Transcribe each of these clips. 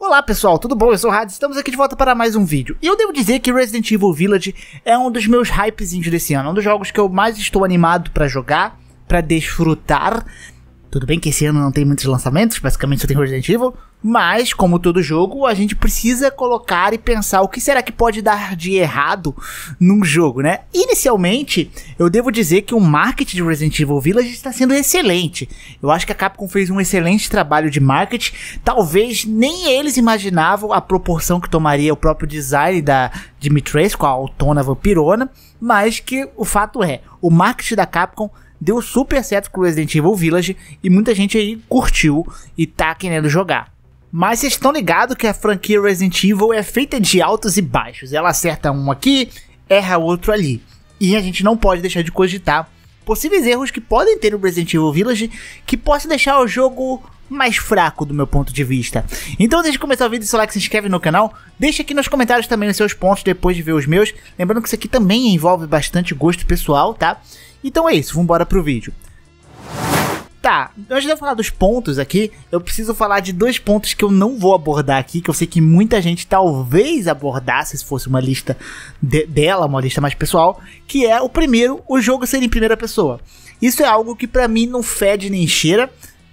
Olá pessoal, tudo bom? Eu sou o Hades, estamos aqui de volta para mais um vídeo. E eu devo dizer que Resident Evil Village é um dos meus hypezinhos desse ano, é um dos jogos que eu mais estou animado para jogar, para desfrutar. Tudo bem que esse ano não tem muitos lançamentos, basicamente só tem Resident Evil, mas, como todo jogo, a gente precisa colocar e pensar o que será que pode dar de errado num jogo, né? Inicialmente, eu devo dizer que o marketing de Resident Evil Village está sendo excelente. Eu acho que a Capcom fez um excelente trabalho de marketing. Talvez nem eles imaginavam a proporção que tomaria o próprio design da Dimitrescu, a autona vampirona. Mas que o fato é, o marketing da Capcom deu super certo com Resident Evil Village e muita gente aí curtiu e tá querendo jogar. Mas vocês estão ligados que a franquia Resident Evil é feita de altos e baixos. Ela acerta um aqui, erra outro ali. E a gente não pode deixar de cogitar possíveis erros que podem ter no Resident Evil Village que possa deixar o jogo mais fraco do meu ponto de vista. Então, de começar o vídeo, seu like, se inscreve no canal, deixa aqui nos comentários também os seus pontos depois de ver os meus. Lembrando que isso aqui também envolve bastante gosto pessoal, tá? Então é isso, vamos embora pro vídeo. Tá, antes de eu falar dos pontos aqui, eu preciso falar de dois pontos que eu não vou abordar aqui, que eu sei que muita gente talvez abordasse se fosse uma lista de dela, uma lista mais pessoal, que é o primeiro, o jogo ser em primeira pessoa. Isso é algo que para mim não fede nem cheira.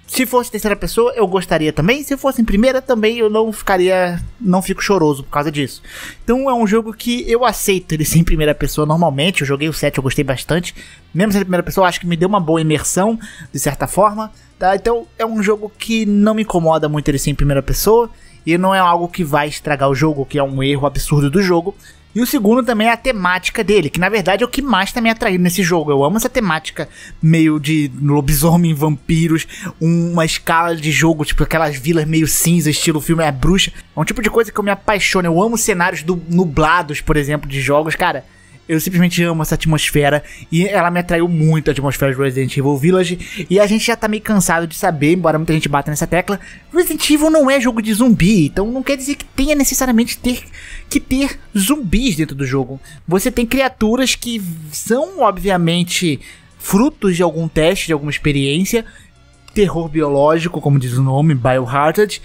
Se fosse terceira pessoa, eu gostaria também. Se fosse em primeira, também eu não ficaria. Não fico choroso por causa disso. Então é um jogo que eu aceito ele ser em primeira pessoa normalmente. Eu joguei o 7, eu gostei bastante. Mesmo sendo em primeira pessoa, acho que me deu uma boa imersão, de certa forma. Tá? Então é um jogo que não me incomoda muito ele ser em primeira pessoa e não é algo que vai estragar o jogo, que é um erro absurdo do jogo. E o segundo também é a temática dele, que na verdade é o que mais tá me atraindo nesse jogo. Eu amo essa temática meio de lobisomem, vampiros, uma escala de jogo, tipo aquelas vilas meio cinza, estilo filme A é Bruxa. É um tipo de coisa que eu me apaixono. Eu amo cenários do, nublados, por exemplo, de jogos, cara eu simplesmente amo essa atmosfera e ela me atraiu muito a atmosfera de Resident Evil Village. E a gente já tá meio cansado de saber, embora muita gente bata nessa tecla, Resident Evil não é jogo de zumbi, então não quer dizer que tenha necessariamente ter que ter zumbis dentro do jogo. Você tem criaturas que são obviamente frutos de algum teste, de alguma experiência, terror biológico, como diz o nome, Biohazard,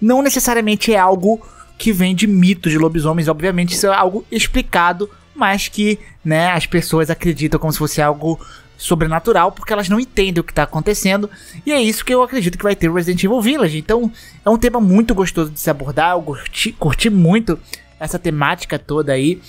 não necessariamente é algo que vem de mitos de lobisomens, obviamente isso é algo explicado mas que né, as pessoas acreditam como se fosse algo sobrenatural, porque elas não entendem o que está acontecendo, e é isso que eu acredito que vai ter o Resident Evil Village. Então, é um tema muito gostoso de se abordar, eu curti, curti muito essa temática toda aí.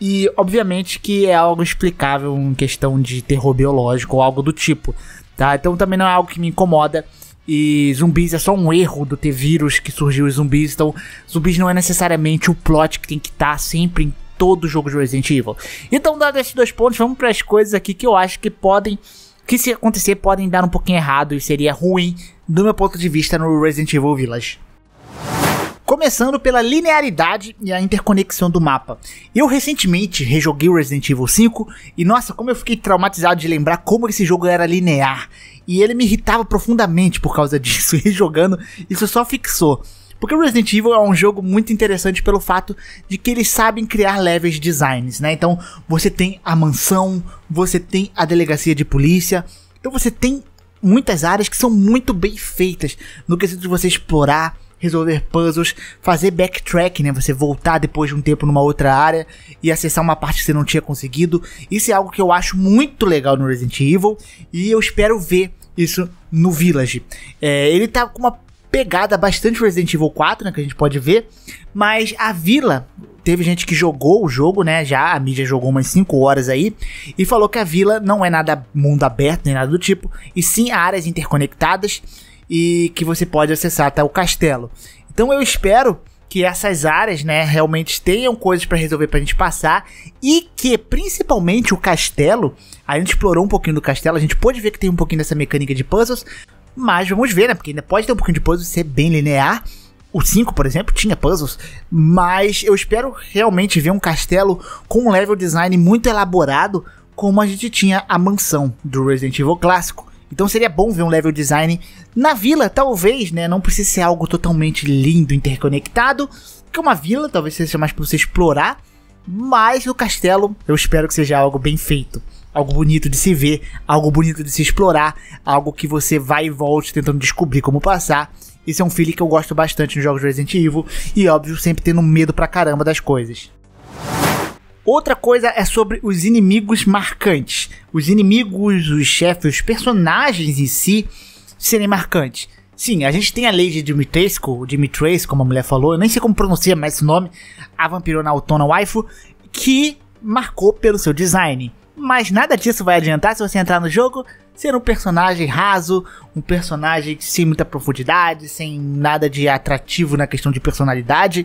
E obviamente que é algo explicável em questão de terror biológico ou algo do tipo, tá? Então também não é algo que me incomoda. E zumbis é só um erro do ter vírus que surgiu os zumbis, então zumbis não é necessariamente o plot que tem que estar tá sempre em todo jogo de Resident Evil. Então, dados esses dois pontos, vamos para as coisas aqui que eu acho que podem. Que se acontecer, podem dar um pouquinho errado e seria ruim, do meu ponto de vista, no Resident Evil Village. Começando pela linearidade e a interconexão do mapa. Eu recentemente rejoguei o Resident Evil 5 e nossa, como eu fiquei traumatizado de lembrar como esse jogo era linear. E ele me irritava profundamente por causa disso, e jogando, isso só fixou. Porque o Resident Evil é um jogo muito interessante pelo fato de que eles sabem criar levels designs, né? Então você tem a mansão, você tem a delegacia de polícia, então você tem muitas áreas que são muito bem feitas no quesito de você explorar, resolver puzzles, fazer backtrack, né? Você voltar depois de um tempo numa outra área e acessar uma parte que você não tinha conseguido. Isso é algo que eu acho muito legal no Resident Evil e eu espero ver isso no Village. É, ele tá com uma pegada bastante Resident Evil 4, né, que a gente pode ver, mas a vila teve gente que jogou o jogo, né? Já a mídia jogou umas 5 horas aí e falou que a vila não é nada mundo aberto nem nada do tipo, e sim áreas interconectadas e que você pode acessar até o castelo. Então eu espero que essas áreas, né, realmente tenham coisas para resolver pra gente passar e que principalmente o castelo, a gente explorou um pouquinho do castelo, a gente pode ver que tem um pouquinho dessa mecânica de puzzles, mas vamos ver, né? Porque ainda pode ter um pouquinho de puzzle ser bem linear. O 5, por exemplo, tinha puzzles, mas eu espero realmente ver um castelo com um level design muito elaborado, como a gente tinha a mansão do Resident Evil clássico. Então seria bom ver um level design na vila, talvez, né? Não precisa ser algo totalmente lindo, interconectado, que uma vila talvez seja mais para você explorar, mas o castelo eu espero que seja algo bem feito algo bonito de se ver, algo bonito de se explorar, algo que você vai e volte tentando descobrir como passar. Isso é um feeling que eu gosto bastante nos jogos Resident Evil e óbvio sempre tendo medo pra caramba das coisas. Outra coisa é sobre os inimigos marcantes. Os inimigos, os chefes, os personagens em si serem marcantes. Sim, a gente tem a Lady Dimitrescu, Dimitrescu, como a mulher falou, eu nem sei como pronuncia mais esse nome, a vampirona autona waifu, que marcou pelo seu design. Mas nada disso vai adiantar se você entrar no jogo ser um personagem raso, um personagem sem muita profundidade, sem nada de atrativo na questão de personalidade.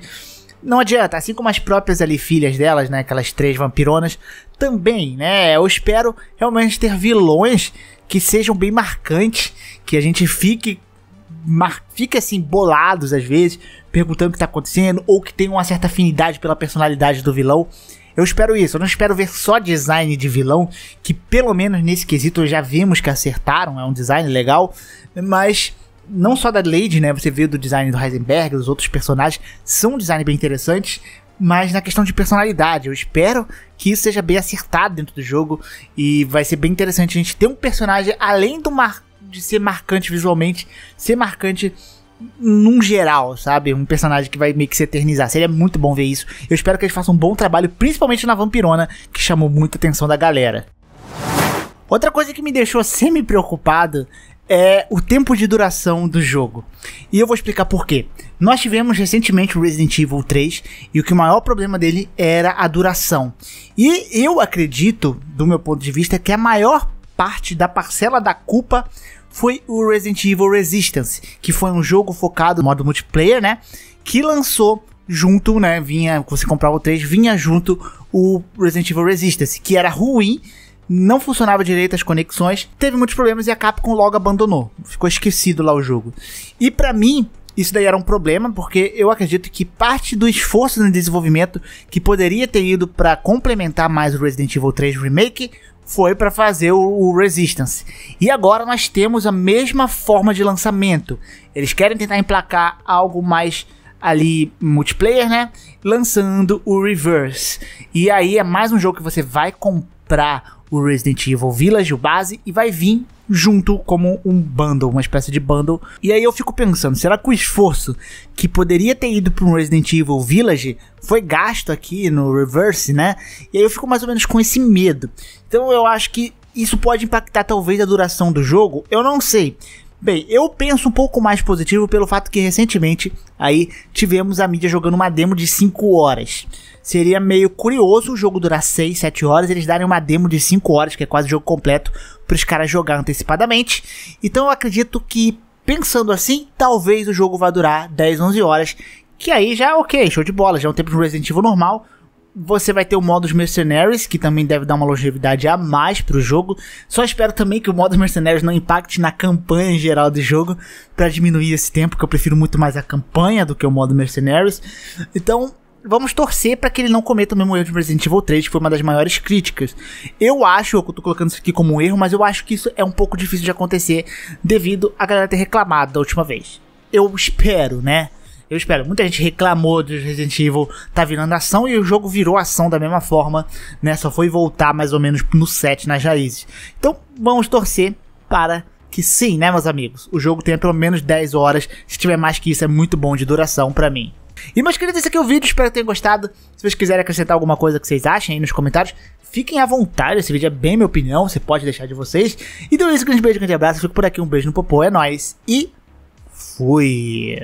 Não adianta, assim como as próprias ali filhas delas, né, aquelas três vampironas, também, né, eu espero realmente ter vilões que sejam bem marcantes, que a gente fique mar, fique assim bolados às vezes, perguntando o que está acontecendo ou que tenha uma certa afinidade pela personalidade do vilão. Eu espero isso. Eu não espero ver só design de vilão, que pelo menos nesse quesito já vimos que acertaram. É um design legal, mas não só da Lady, né? Você vê do design do Heisenberg, dos outros personagens, são um design bem interessantes, mas na questão de personalidade, eu espero que isso seja bem acertado dentro do jogo e vai ser bem interessante a gente ter um personagem além do mar de ser marcante visualmente, ser marcante num geral, sabe? Um personagem que vai meio que se eternizar. Seria muito bom ver isso. Eu espero que eles façam um bom trabalho, principalmente na Vampirona, que chamou muita atenção da galera. Outra coisa que me deixou semi preocupado é o tempo de duração do jogo. E eu vou explicar por quê. Nós tivemos recentemente o Resident Evil 3 e o que o maior problema dele era a duração. E eu acredito, do meu ponto de vista, que é a maior parte da parcela da culpa foi o Resident Evil Resistance, que foi um jogo focado no modo multiplayer, né? Que lançou junto, né? Vinha, você comprava o 3, vinha junto o Resident Evil Resistance, que era ruim, não funcionava direito as conexões, teve muitos problemas e a Capcom logo abandonou. Ficou esquecido lá o jogo. E para mim, isso daí era um problema, porque eu acredito que parte do esforço no desenvolvimento que poderia ter ido para complementar mais o Resident Evil 3 Remake foi para fazer o, o, Resistance. E agora nós temos a mesma forma de lançamento. Eles querem tentar emplacar algo mais ali multiplayer, né? Lançando o Reverse. E aí é mais um jogo que você vai comprar o Resident Evil Village, o base, e vai vir junto como um bundle, uma espécie de bundle. E aí eu fico pensando, será que o esforço que poderia ter ido para um Resident Evil Village foi gasto aqui no Reverse, né? E aí eu fico mais ou menos com esse medo. Então eu acho que isso pode impactar talvez a duração do jogo, eu não sei. Bem, eu penso um pouco mais positivo pelo fato que recentemente aí tivemos a mídia jogando uma demo de 5 horas. Seria meio curioso o jogo durar 6, 7 horas, eles darem uma demo de 5 horas, que é quase o jogo completo, para os caras jogar antecipadamente. Então eu acredito que, pensando assim, talvez o jogo vá durar 10, 11 horas, que aí já é ok, show de bola, já é um tempo de Resident Evil normal, você vai ter o modo Mercenaries, que também deve dar uma longevidade a mais pro jogo. Só espero também que o modo Mercenaries não impacte na campanha em geral do jogo, para diminuir esse tempo, que eu prefiro muito mais a campanha do que o modo Mercenaries. Então, vamos torcer para que ele não cometa o mesmo erro de Resident Evil 3, que foi uma das maiores críticas. Eu acho, eu tô colocando isso aqui como um erro, mas eu acho que isso é um pouco difícil de acontecer devido a galera ter reclamado da última vez. Eu espero, né? Eu espero. Muita gente reclamou de Resident Evil tá virando ação e o jogo virou ação da mesma forma, né? Só foi voltar mais ou menos no set nas raízes. Então, vamos torcer para que sim, né, meus amigos? O jogo tenha pelo menos 10 horas. Se tiver mais que isso, é muito bom de duração para mim. E meus queridos, esse aqui é o vídeo, espero que tenham gostado. Se vocês quiserem acrescentar alguma coisa que vocês achem aí nos comentários, fiquem à vontade, esse vídeo é bem minha opinião, você pode deixar de vocês. E então é isso, um grande beijo, um grande abraço, fico por aqui, um beijo no popô, é nóis e fui!